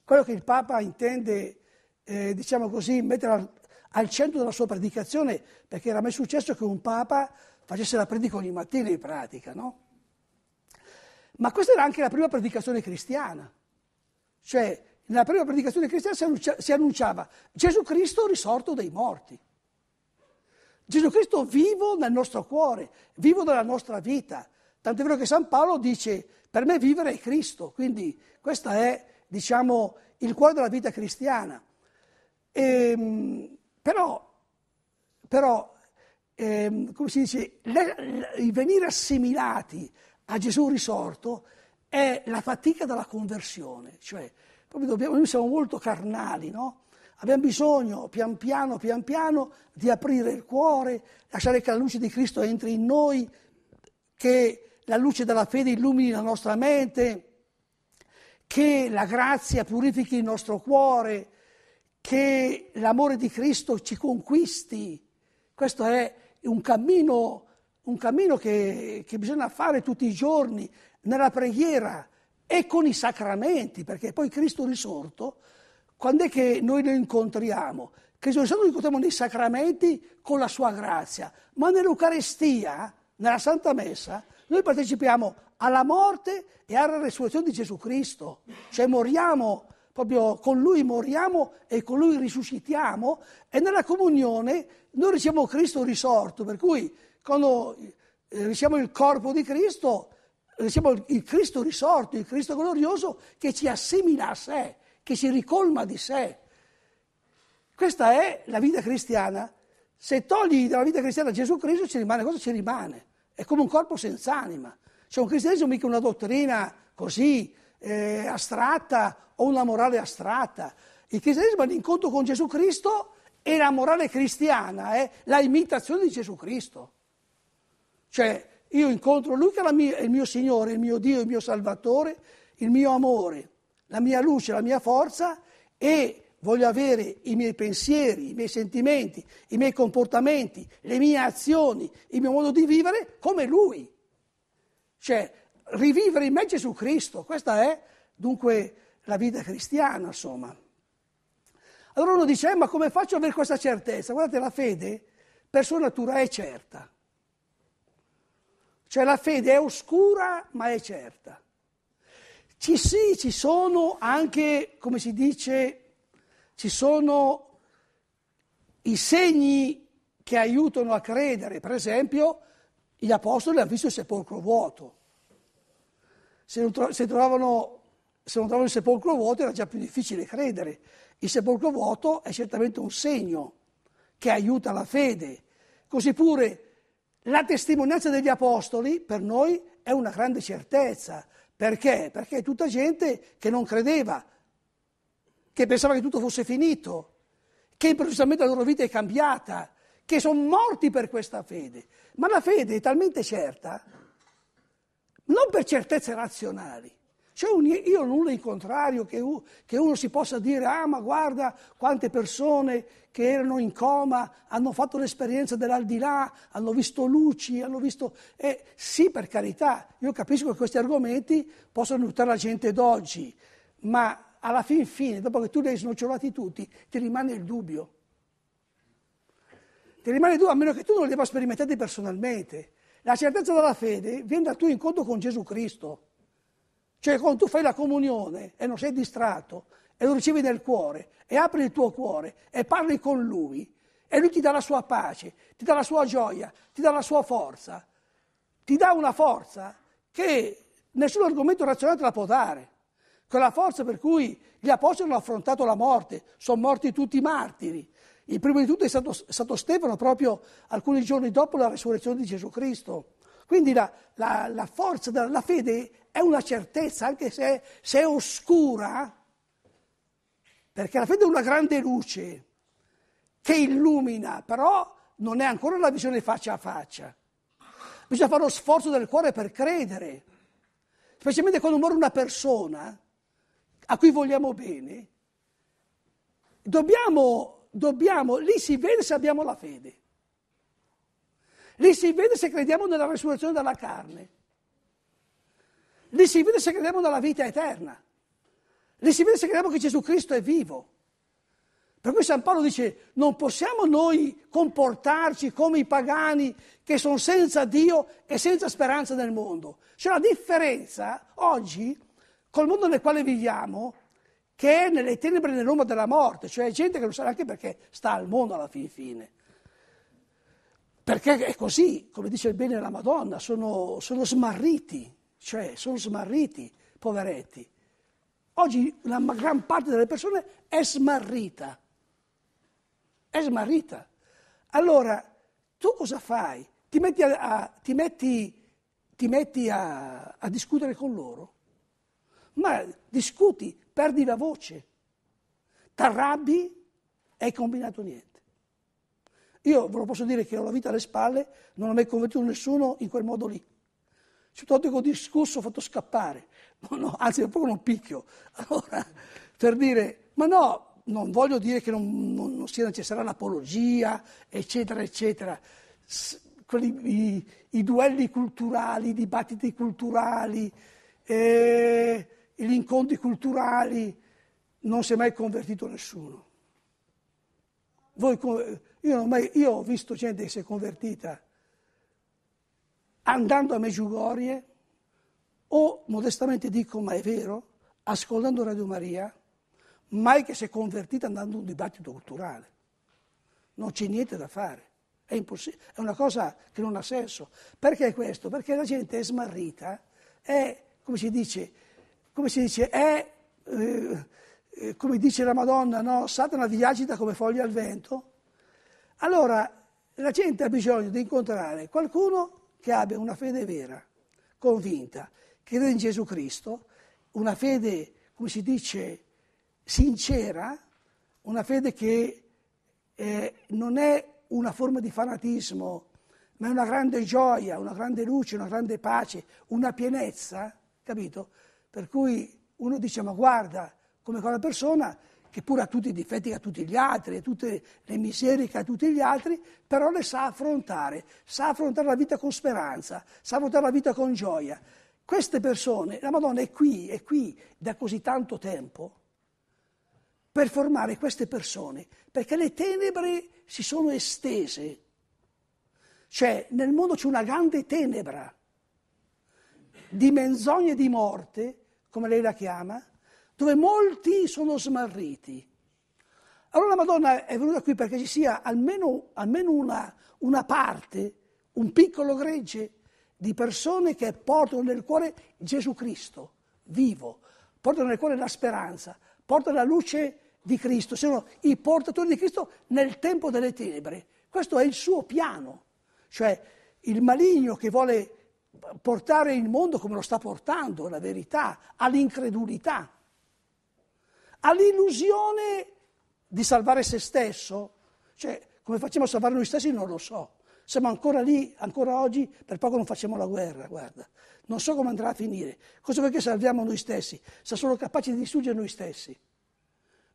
quello che il Papa intende, eh, diciamo così, mettere al, al, centro della sua predicazione, perché era mai successo che un Papa facesse la predica ogni mattina in pratica, no? Ma questa era anche la prima predicazione cristiana. Cioè, nella prima predicazione cristiana si annunciava, si annunciava Gesù Cristo risorto dei morti. Gesù Cristo vivo nel nostro cuore, vivo nella nostra vita. Tant'è vero che San Paolo dice, per me vivere è Cristo. Quindi questo è, diciamo, il cuore della vita cristiana. E, ehm, però, però eh, come si dice, le, le, venire assimilati a Gesù risorto è la fatica della conversione, cioè dobbiamo, noi siamo molto carnali, no? Abbiamo bisogno pian piano, pian piano di aprire il cuore, lasciare che la luce di Cristo entri in noi, che la luce della fede illumini la nostra mente, che la grazia purifichi il nostro cuore, che l'amore di Cristo ci conquisti. Questo è un cammino un cammino che, che bisogna fare tutti i giorni nella preghiera e con i sacramenti, perché poi Cristo risorto, quando è che noi lo incontriamo? Cristo risorto lo incontriamo nei sacramenti con la sua grazia, ma nell'Eucarestia, nella Santa Messa, noi partecipiamo alla morte e alla resurrezione di Gesù Cristo, cioè moriamo proprio con Lui moriamo e con Lui risuscitiamo e nella comunione noi riceviamo Cristo risorto, per cui quando eh, riceviamo il corpo di Cristo, riceviamo il Cristo risorto, il Cristo glorioso che ci assimila a sé, che si ricolma di sé. Questa è la vita cristiana. Se togli dalla vita cristiana Gesù Cristo ci rimane cosa? Ci rimane. È come un corpo senza anima. Cioè un cristianesimo mica una dottrina così eh, astratta o una morale astratta. Il cristianesimo è l'incontro con Gesù Cristo e la morale cristiana è eh, la imitazione di Gesù Cristo. Cioè io incontro Lui che è, mia, è il mio Signore, il mio Dio, il mio Salvatore, il mio amore, la mia luce, la mia forza e voglio avere i miei pensieri, i miei sentimenti, i miei comportamenti, le mie azioni, il mio modo di vivere come Lui. Cioè, rivivere in me Gesù Cristo, questa è dunque la vita cristiana, insomma. Allora uno dice, eh, ma come faccio ad avere questa certezza? Guardate, la fede per sua natura è certa. Cioè la fede è oscura ma è certa. Ci sì, ci sono anche, come si dice, ci sono i segni che aiutano a credere. Per esempio, gli apostoli hanno visto il sepolcro vuoto. Se non, tro- se trovavano, se non trovavano il sepolcro vuoto era già più difficile credere. Il sepolcro vuoto è certamente un segno che aiuta la fede. Così pure la testimonianza degli apostoli per noi è una grande certezza. Perché? Perché è tutta gente che non credeva, che pensava che tutto fosse finito, che improvvisamente la loro vita è cambiata, che sono morti per questa fede. Ma la fede è talmente certa, non per certezze razionali, un, io nulla in contrario che, che, uno si possa dire, ah ma guarda quante persone che erano in coma hanno fatto l'esperienza dell'aldilà, hanno visto luci, hanno visto... Eh, sì, per carità, io capisco che questi argomenti possono aiutare la gente d'oggi, ma alla fin fine, dopo che tu li hai snocciolati tutti, ti rimane il dubbio. Ti rimane il dubbio, a meno che tu non li abbia sperimentati personalmente. La certezza della fede viene dal tuo incontro con Gesù Cristo. Cioè quando tu fai la comunione e non sei distratto e lo ricevi nel cuore e apri il tuo cuore e parli con lui e lui ti dà la sua pace, ti dà la sua gioia, ti dà la sua forza, ti dà una forza che nessun argomento razionale te la può dare. Quella forza per cui gli apostoli hanno affrontato la morte, sono morti tutti i martiri. Il primo di tutto è stato, è stato Stefano proprio alcuni giorni dopo la resurrezione di Gesù Cristo. Quindi la, la, la forza della fede è una certezza, anche se, se è oscura, perché la fede è una grande luce che illumina, però non è ancora la visione faccia a faccia. Bisogna fare lo sforzo del cuore per credere, specialmente quando muore una persona a cui vogliamo bene. Dobbiamo, dobbiamo, lì si vede se abbiamo la fede, lì si vede se crediamo nella resurrezione della carne. Lì si vede se crediamo nella vita eterna. Lì si vede se crediamo che Gesù Cristo è vivo. Per cui San Paolo dice, non possiamo noi comportarci come i pagani che sono senza Dio e senza speranza nel mondo. C'è una differenza oggi col mondo nel quale viviamo, che è nelle tenebre nel della morte, cioè gente che non sa neanche perché sta al mondo alla fin fine. Perché è così, come dice il bene la Madonna, sono, sono smarriti. Cioè, sono smarriti, poveretti. Oggi la gran parte delle persone è smarrita. È smarrita. Allora, tu cosa fai? Ti metti a, a, ti metti, ti metti a, a discutere con loro? Ma discuti, perdi la voce, t'arrabbi e hai combinato niente. Io ve lo posso dire che ho la vita alle spalle, non ho mai convinto nessuno in quel modo lì piuttosto che ho discorso, ho fatto scappare, no, anzi proprio non picchio. Allora, per dire, ma no, non voglio dire che non, non, non sia necessaria l'apologia, eccetera, eccetera. S- quelli, i, i, duelli culturali, i dibattiti culturali, eh, gli incontri culturali, non si è mai convertito nessuno. Voi, io, mai, io ho visto gente che si è convertita andando a Meggiugorie o, modestamente dico, ma è vero, ascoltando Radio Maria, mai che si è convertita andando a un dibattito culturale. Non c'è niente da fare, è, impossi- è una cosa che non ha senso. Perché questo? Perché la gente è smarrita, è, come si dice, come si dice, è... Eh, eh, come dice la Madonna, no? Satana vi agita come foglie al vento. Allora la gente ha bisogno di incontrare qualcuno che abbia una fede vera, convinta, crede in Gesù Cristo, una fede, come si dice, sincera, una fede che eh, non è una forma di fanatismo, ma è una grande gioia, una grande luce, una grande pace, una pienezza, capito? Per cui uno dice, ma guarda, come quella persona che pure ha tutti i difetti che ha tutti gli altri, tutte le miserie che ha tutti gli altri, però le sa affrontare, sa affrontare la vita con speranza, sa affrontare la vita con gioia. Queste persone, la Madonna è qui, è qui da così tanto tempo per formare queste persone, perché le tenebre si sono estese. Cioè, nel mondo c'è una grande tenebra di menzogne di morte, come lei la chiama, dove molti sono smarriti. Allora la Madonna è venuta qui perché ci sia almeno, almeno una, una parte, un piccolo gregge di persone che portano nel cuore Gesù Cristo vivo, portano nel cuore la speranza, portano la luce di Cristo, sono i portatori di Cristo nel tempo delle tenebre. Questo è il suo piano, cioè il maligno che vuole portare il mondo come lo sta portando, la verità, all'incredulità ha l'illusione di salvare se stesso? Cioè, come facciamo a salvare noi stessi non lo so. Siamo ancora lì, ancora oggi, per poco non facciamo la guerra, guarda. Non so come andrà a finire. Cosa vuoi che salviamo noi stessi? Siamo solo capaci di distruggere noi stessi.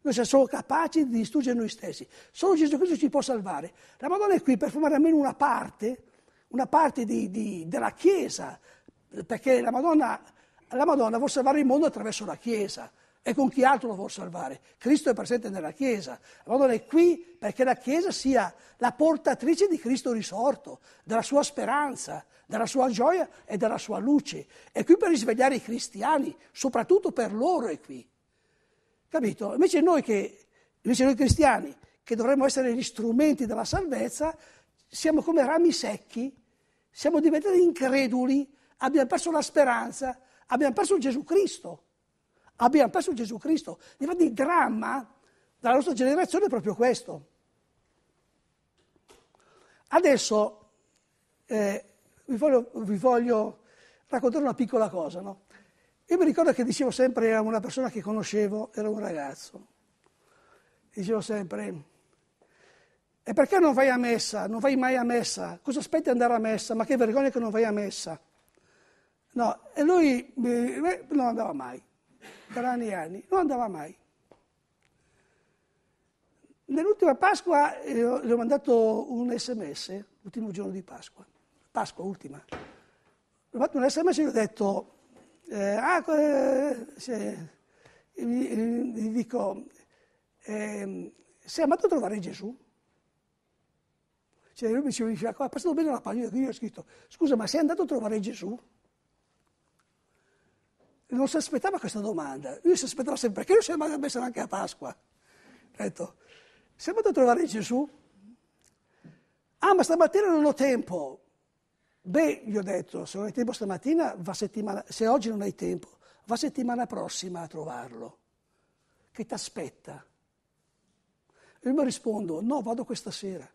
Noi siamo solo capaci di distruggere noi stessi. Solo Gesù Cristo ci può salvare. La Madonna è qui per formare almeno una parte, una parte di, di, della Chiesa, perché la Madonna, la Madonna vuole salvare il mondo attraverso la Chiesa e con chi altro lo vuol salvare. Cristo è presente nella Chiesa. Allora è qui perché la Chiesa sia la portatrice di Cristo risorto, della sua speranza, della sua gioia e della sua luce. È qui per risvegliare i cristiani, soprattutto per loro è qui. Capito? Invece noi, che, invece noi cristiani, che dovremmo essere gli strumenti della salvezza, siamo come rami secchi, siamo diventati increduli, abbiamo perso la speranza, abbiamo perso Gesù Cristo abbiamo perso Gesù Cristo. Infatti il dramma della nostra generazione è proprio questo. Adesso eh, vi, voglio, vi, voglio, raccontare una piccola cosa. No? Io mi ricordo che dicevo sempre a una persona che conoscevo, era un ragazzo, dicevo sempre, e perché non vai a messa? Non vai mai a messa? Cosa aspetti di andare a messa? Ma che vergogna che non vai a messa? No, e lui eh, non andava mai per anni e anni, non andava mai. Nell'ultima Pasqua eh, le ho mandato un sms, l'ultimo giorno di Pasqua, Pasqua ultima. Ho fatto un sms e gli ho detto, eh, ah, eh, se, gli, gli dico, eh, sei andato a trovare Gesù? Cioè lui mi diceva, ha ah, passato bene la pagina, io ho scritto, scusa ma sei andato a trovare Gesù? non si aspettava questa domanda, lui si aspettava sempre perché non si è messo neanche a Pasqua. Detto, siamo andati a trovare Gesù? Ah, ma stamattina non ho tempo. Beh, gli ho detto, se non hai tempo stamattina, va settimana, se oggi non hai tempo, va settimana prossima a trovarlo, che ti aspetta. E io mi rispondo, no, vado questa sera.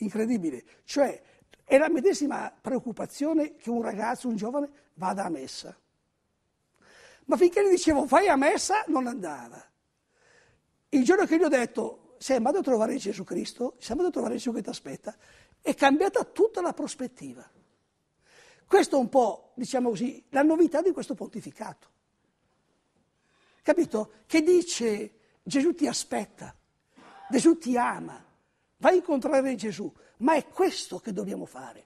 Incredibile. Cioè, è la medesima preoccupazione che un ragazzo, un giovane, vada a messa. Ma finché gli dicevo vai a messa, non andava. Il giorno che gli ho detto sei andato a trovare Gesù Cristo, sei andato a trovare Gesù che ti aspetta, è cambiata tutta la prospettiva. Questo è un po', diciamo così, la novità di questo pontificato. Capito? Che dice Gesù ti aspetta, Gesù ti ama, Vai a incontrare Gesù, ma è questo che dobbiamo fare.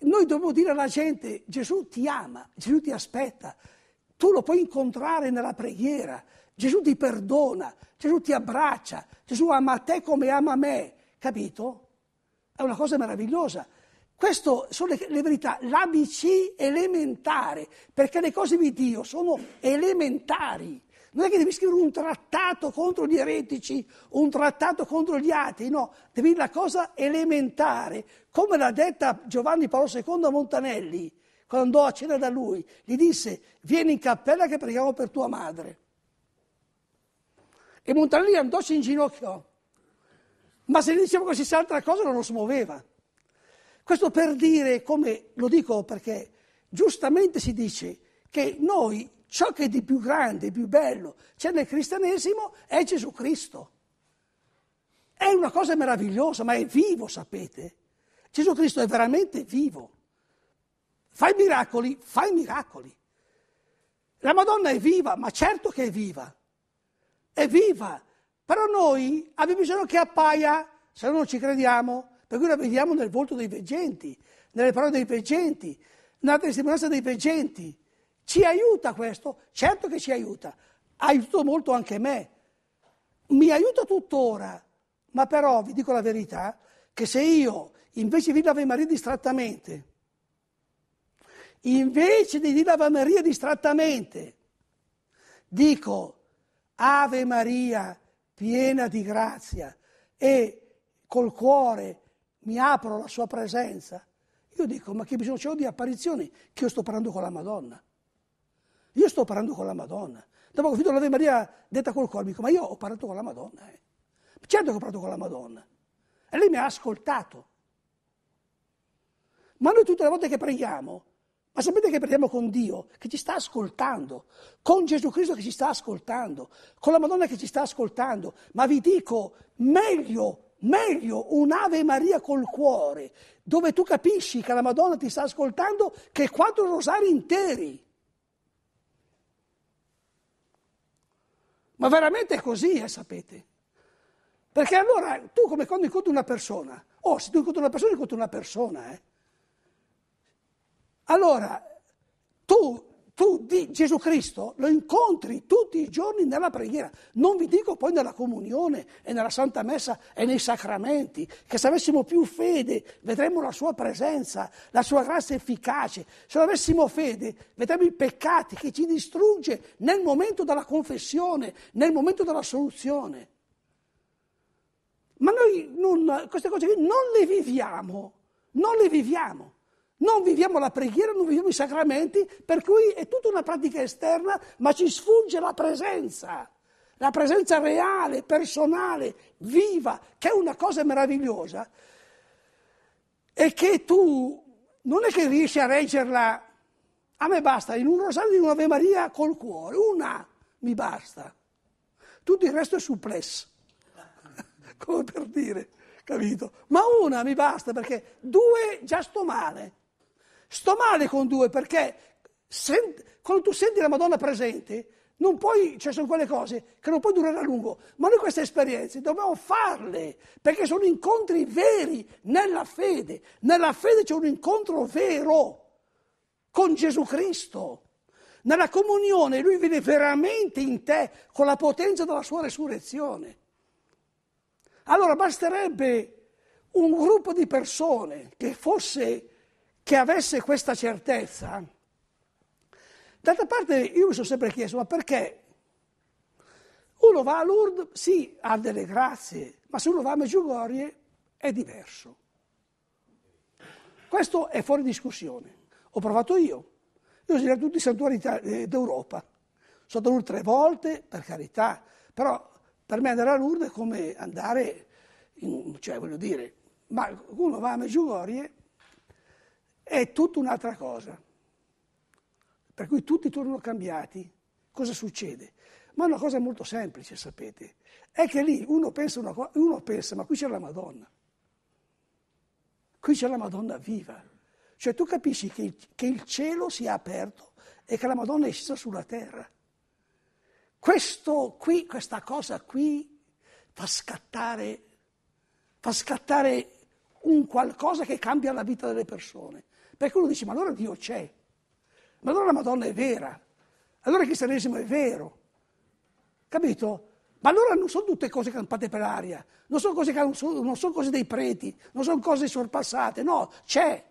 Noi dobbiamo dire alla gente, Gesù ti ama, Gesù ti aspetta, tu lo puoi incontrare nella preghiera, Gesù ti perdona, Gesù ti abbraccia, Gesù ama te come ama me, capito? È una cosa meravigliosa. Queste sono le, le, verità, l'ABC elementare, perché le cose di Dio sono elementari. Non è che devi scrivere un trattato contro gli eretici, un trattato contro gli atei, no, devi dire la cosa elementare, come l'ha detta Giovanni Paolo II a Montanelli, quando andò a cena da lui, gli disse vieni in cappella che preghiamo per tua madre. E Montanelli andò, si inginocchiò, ma se gli diceva qualsiasi altra cosa non lo si muoveva. Questo per dire, come lo dico perché giustamente si dice, che noi ciò che di più grande, più bello c'è nel cristianesimo è Gesù Cristo. È una cosa meravigliosa, ma è vivo, sapete? Gesù Cristo è veramente vivo. Fai miracoli, fai miracoli. La Madonna è viva, ma certo che è viva. È viva. Però noi abbiamo bisogno che appaia, se no non ci crediamo, per cui la vediamo nel volto dei veggenti, nelle parole dei veggenti, nella testimonianza dei veggenti. Ci aiuta questo? Certo che ci aiuta. Ha aiutato molto anche me. Mi aiuta tuttora. Ma però vi dico la verità, che se io invece di Ave Maria distrattamente, invece di dire Ave Maria distrattamente, dico Ave Maria piena di grazia e col cuore mi apro alla sua presenza, io dico ma che bisogno c'è di apparizioni che io sto parlando con la Madonna? Io sto parlando con la Madonna. Dopo che finito l'Ave Maria detta col corbico, ma io ho parlato con la Madonna. Eh. Certo che ho parlato con la Madonna. E lei mi ha ascoltato. Ma noi tutte le volte che preghiamo, ma sapete che preghiamo con Dio, che ci sta ascoltando, con Gesù Cristo che ci sta ascoltando, con la Madonna che ci sta ascoltando. Ma vi dico, meglio, meglio un'Ave Maria col cuore, dove tu capisci che la Madonna ti sta ascoltando, che quattro rosari interi. Ma veramente è così, eh, sapete. Perché allora tu come quando incontri una persona, oh, se tu incontri una persona, incontri una persona, eh. Allora, tu tu di Gesù Cristo lo incontri tutti i giorni nella preghiera, non vi dico poi nella comunione e nella Santa Messa e nei sacramenti, che se avessimo più fede vedremmo la sua presenza, la sua grazia efficace, se avessimo fede vedremmo i peccati che ci distrugge nel momento della confessione, nel momento della soluzione. Ma noi non, queste cose qui non le viviamo, non le viviamo. Non viviamo la preghiera, non viviamo i sacramenti, per cui è tutta una pratica esterna, ma ci sfugge la presenza, la presenza reale, personale, viva, che è una cosa meravigliosa e che tu non è che riesci a reggerla. A me basta, in un rosario di un'Ave Maria col cuore, una mi basta. Tutto il resto è suppless, <laughs> come per dire capito? Ma una mi basta perché due già sto male. Sto male con due perché sent- quando tu senti la Madonna presente, non puoi, cioè sono quelle cose che non puoi durare a lungo, ma noi queste esperienze dobbiamo farle perché sono incontri veri nella fede. Nella fede c'è un incontro vero con Gesù Cristo. Nella comunione lui viene veramente in te con la potenza della sua resurrezione. Allora basterebbe un gruppo di persone che fosse che avesse questa certezza. D'altra parte io mi sono sempre chiesto, ma perché uno va a Lourdes, sì, ha delle grazie, ma se uno va a Meggiugorie è diverso. Questo è fuori discussione. Ho provato io. Io ho girato tutti i santuari eh, d'Europa. Sono andato tre volte, per carità, però per me andare a Lourdes è come andare, in, cioè voglio dire, ma uno va a Meggiugorie è tutta un'altra cosa. Per cui tutti tornano cambiati. Cosa succede? Ma è una cosa molto semplice, sapete. È che lì uno pensa, una co- uno pensa ma qui c'è la Madonna. Qui c'è la Madonna viva. Cioè tu capisci che, che il cielo si è aperto e che la Madonna è scesa sulla terra. Questo qui, questa cosa qui fa scattare, fa scattare un qualcosa che cambia la vita delle persone. Perché uno dice, ma allora Dio c'è, ma allora la Madonna è vera, allora il cristianesimo è vero, capito? Ma allora non sono tutte cose campate per aria, non sono cose, non sono cose dei preti, non sono cose sorpassate, no, c'è.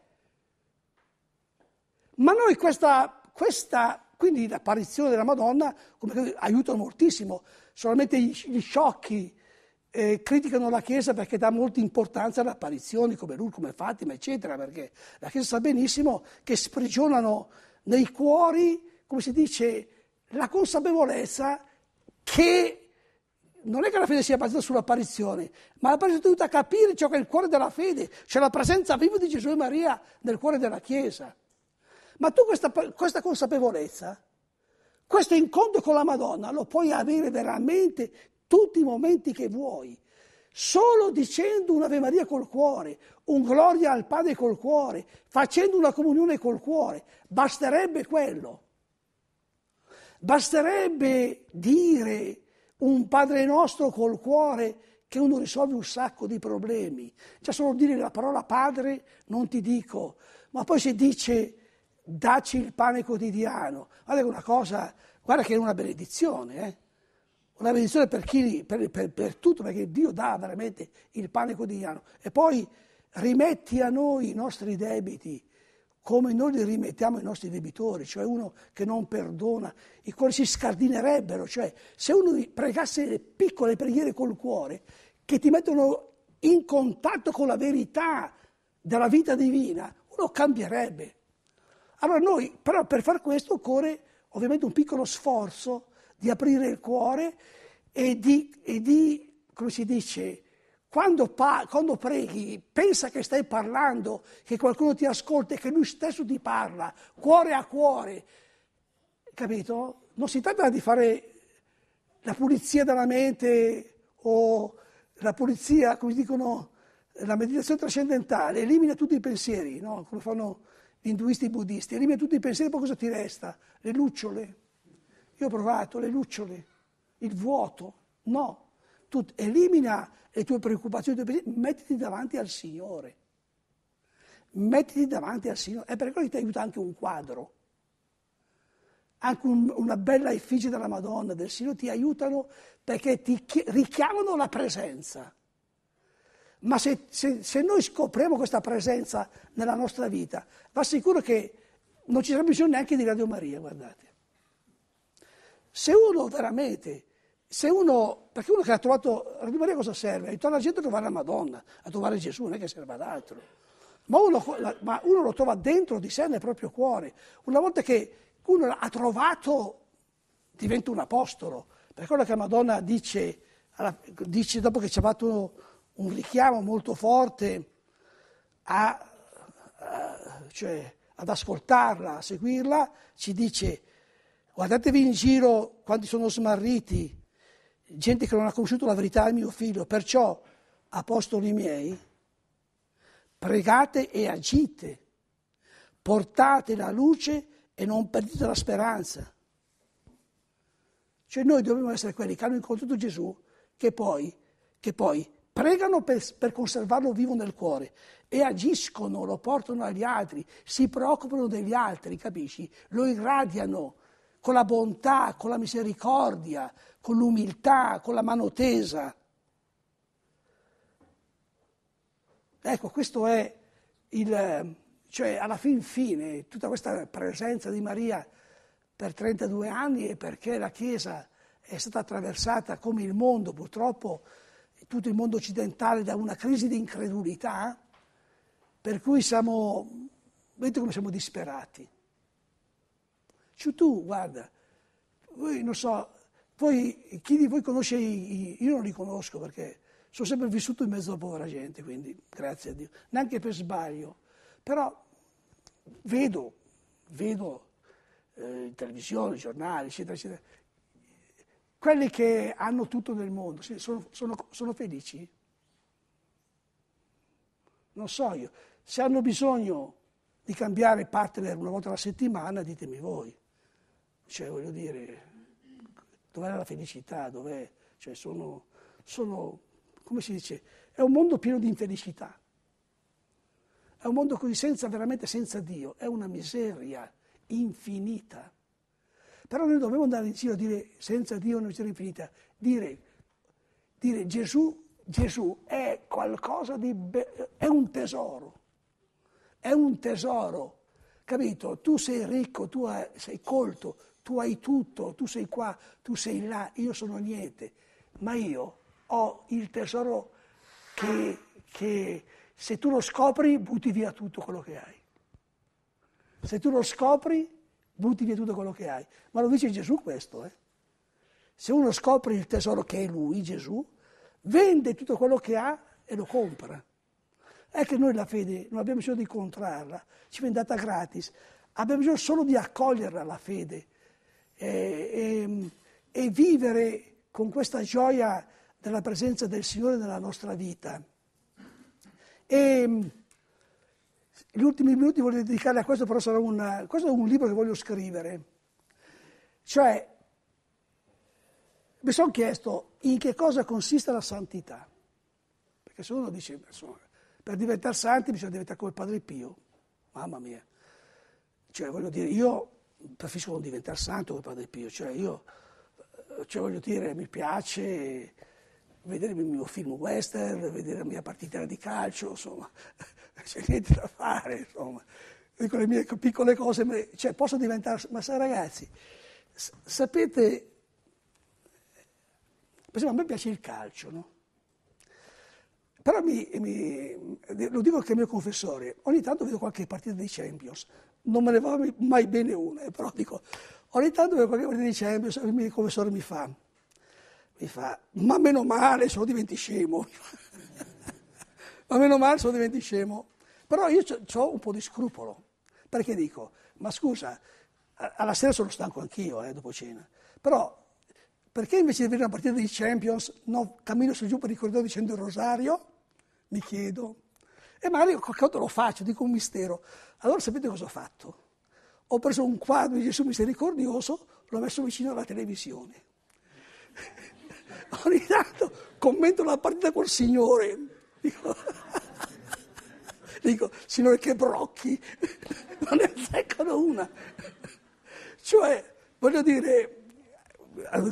Ma noi questa, questa quindi l'apparizione della Madonna come, aiuta moltissimo, solamente gli, gli sciocchi, eh, criticano la Chiesa perché dà molta importanza alle apparizioni come lui, come Fatima, eccetera, perché la Chiesa sa benissimo che sprigionano nei cuori, come si dice, la consapevolezza che non è che la fede sia basata sull'apparizione, ma la persona è dovuta capire ciò che è il cuore della fede, cioè la presenza viva di Gesù e Maria nel cuore della Chiesa. Ma tu questa, questa consapevolezza, questo incontro con la Madonna lo puoi avere veramente tutti i momenti che vuoi, solo dicendo un'Ave Maria col cuore, un Gloria al Padre col cuore, facendo una comunione col cuore, basterebbe quello. Basterebbe dire un Padre nostro col cuore che uno risolve un sacco di problemi. Già solo dire la parola padre non ti dico, ma poi se dice daci il pane quotidiano. Guarda che una cosa, guarda che è una benedizione, eh? una benedizione per, chi, per, per, per tutto, perché Dio dà veramente il pane quotidiano. E poi rimetti a noi i nostri debiti come noi li rimettiamo ai nostri debitori, cioè uno che non perdona, i cuori si scardinerebbero, cioè se uno pregasse piccole preghiere col cuore che ti mettono in contatto con la verità della vita divina, uno cambierebbe. Allora noi, però per far questo occorre ovviamente un piccolo sforzo di aprire il cuore e di, e di come si dice, quando, pa- quando, preghi, pensa che stai parlando, che qualcuno ti ascolta e che lui stesso ti parla, cuore a cuore. Capito? Non si tratta di fare la pulizia della mente o la pulizia, come dicono, la meditazione trascendentale, elimina tutti i pensieri, no? come fanno gli induisti e i buddisti, elimina tutti i pensieri, poi cosa ti resta? Le lucciole. Io ho provato le lucciole, il vuoto. No, tu elimina le tue preoccupazioni, i tuoi pensieri, mettiti davanti al Signore. Mettiti davanti al Signore. E per quello che ti aiuta anche un quadro. Anche un, una bella effigie della Madonna, del Signore, ti aiutano perché ti richiamano la presenza. Ma se, se, se noi scopriamo questa presenza nella nostra vita, va sicuro che non ci sarà bisogno neanche di Radio Maria, guardate. Se uno veramente, se uno, perché uno che ha trovato, Radio Maria cosa serve? Aiutare la gente a trovare la Madonna, a trovare Gesù, non è che serve ad altro. Ma uno, ma uno lo trova dentro di sé, nel proprio cuore. Una volta che uno ha trovato, diventa un apostolo. Per quello che la Madonna dice, dice dopo che ci ha fatto un richiamo molto forte a, a, cioè, ad ascoltarla, a seguirla, ci dice Guardatevi in giro quanti sono smarriti, gente che non ha conosciuto la verità del mio figlio. Perciò, apostoli miei, pregate e agite, portate la luce e non perdete la speranza. Cioè noi dobbiamo essere quelli che hanno incontrato Gesù, che poi, che poi pregano per, per conservarlo vivo nel cuore e agiscono, lo portano agli altri, si preoccupano degli altri, capisci? Lo irradiano con la bontà, con la misericordia, con l'umiltà, con la mano tesa. Ecco, questo è il, cioè alla fin fine, tutta questa presenza di Maria per 32 anni e perché la Chiesa è stata attraversata come il mondo, purtroppo tutto il mondo occidentale, da una crisi di incredulità, per cui siamo, vedete come siamo disperati tu, guarda, voi non so, voi, chi di voi conosce, i, io non li conosco perché sono sempre vissuto in mezzo alla povera gente, quindi grazie a Dio, neanche per sbaglio, però vedo, vedo eh, in televisione, giornali, eccetera, eccetera, quelli che hanno tutto nel mondo, sono, sono, sono felici? Non so io, se hanno bisogno di cambiare partner una volta alla settimana, ditemi voi. Cioè, voglio dire, dov'è la felicità? Dov'è? Cioè, sono, sono, come si dice, è un mondo pieno di infelicità. È un mondo così senza, veramente senza Dio. È una miseria infinita. Però noi dobbiamo andare in giro a dire senza Dio è una miseria infinita. Dire, dire Gesù, Gesù è qualcosa di... Be- è un tesoro. È un tesoro. Capito? Tu sei ricco, tu sei colto, tu hai tutto, tu sei qua, tu sei là, io sono niente, ma io ho il tesoro che, che se tu lo scopri butti via tutto quello che hai. Se tu lo scopri butti via tutto quello che hai. Ma lo dice Gesù questo, eh? Se uno scopre il tesoro che è lui, Gesù, vende tutto quello che ha e lo compra. È che noi la fede non abbiamo bisogno di contrarla, ci viene data gratis, abbiamo bisogno solo di accoglierla la fede e, eh, e, ehm, e vivere con questa gioia della presenza del Signore nella nostra vita. E ehm, gli ultimi minuti voglio dedicarli a questo, però sarà una, questo è un libro che voglio scrivere. Cioè, mi sono chiesto in che cosa consiste la santità. Perché se uno dice, insomma, per diventare santi bisogna diventare come Padre Pio, mamma mia. Cioè, voglio dire, io preferisco non diventare santo come Padre Pio, cioè io, eh, cioè voglio dire, mi piace vedere il mio film western, vedere la mia partita di calcio, insomma, <laughs> c'è niente da fare, insomma. Dico le mie piccole cose, cioè posso diventare, ma ragazzi, sapete, per esempio a me piace il calcio, no? Però mi, mi, lo dico anche al mio confessore, ogni tanto vedo qualche partita dei Champions, non me ne va mai bene una, eh, però dico, ogni tanto vedo qualche partita dei Champions, il mio confessore mi fa, mi fa, ma meno male, sono diventi scemo, <laughs> ma meno male, sono diventi scemo. Però io ho un po' di scrupolo, perché dico, ma scusa, alla sera sono stanco anch'io, eh, dopo cena, però perché invece di vedere una partita dei Champions no, cammino su giù per il corridoio dicendo il rosario mi chiedo. E magari qualche qualcosa lo faccio, dico un mistero. Allora sapete cosa ho fatto? Ho preso un quadro di Gesù misericordioso, l'ho messo vicino alla televisione. <laughs> Ogni tanto commento la partita col Signore. Dico, <laughs> dico Signore che brocchi, non <laughs> ne azzeccano una. Cioè, voglio dire,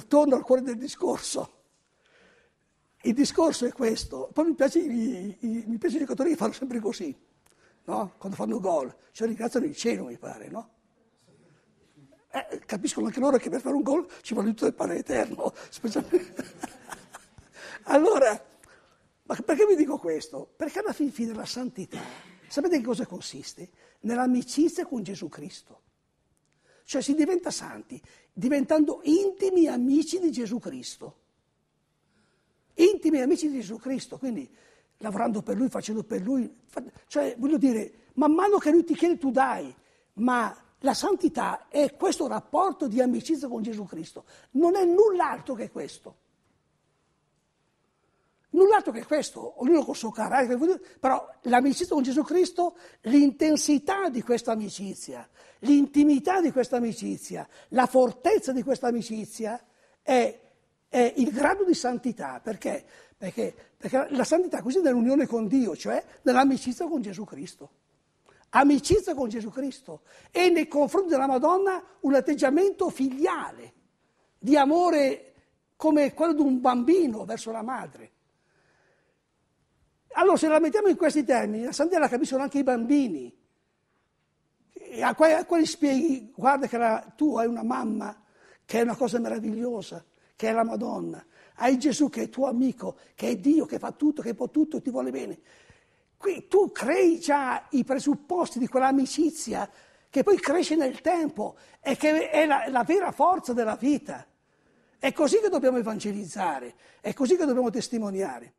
torno al cuore del discorso, il discorso è questo. Poi mi piace, i, i, mi piace i giocatori che fanno sempre così, no? quando fanno gol. Cioè ringraziano il cielo, mi pare, no? Eh, capiscono anche loro che per fare un gol ci vuole tutto il pane eterno. <laughs> allora, ma perché vi dico questo? Perché alla fin fine la santità, sapete in cosa consiste? Nell'amicizia con Gesù Cristo. Cioè si diventa santi diventando intimi amici di Gesù Cristo intimi amici di Gesù Cristo, quindi lavorando per Lui, facendo per Lui, cioè voglio dire, man mano che Lui ti chiede tu dai, ma la santità è questo rapporto di amicizia con Gesù Cristo, non è null'altro che questo. Null'altro che questo, ognuno con il suo carattere, però l'amicizia con Gesù Cristo, l'intensità di questa amicizia, l'intimità di questa amicizia, la fortezza di questa amicizia è è il grado di santità. Perché? Perché, perché la santità così è nell'unione con Dio, cioè nell'amicizia con Gesù Cristo. Amicizia con Gesù Cristo e nei confronti della Madonna un atteggiamento filiale, di amore come quello di un bambino verso la madre. Allora, se la mettiamo in questi termini, la santità la capiscono anche i bambini. A quali, a quali spieghi, guarda che la, tu hai una mamma che è una cosa meravigliosa, che è la Madonna, hai Gesù che è tuo amico, che è Dio, che fa tutto, che può tutto, e ti vuole bene. Qui tu crei già i presupposti di quell'amicizia che poi cresce nel tempo e che è la, la vera forza della vita. È così che dobbiamo evangelizzare, è così che dobbiamo testimoniare.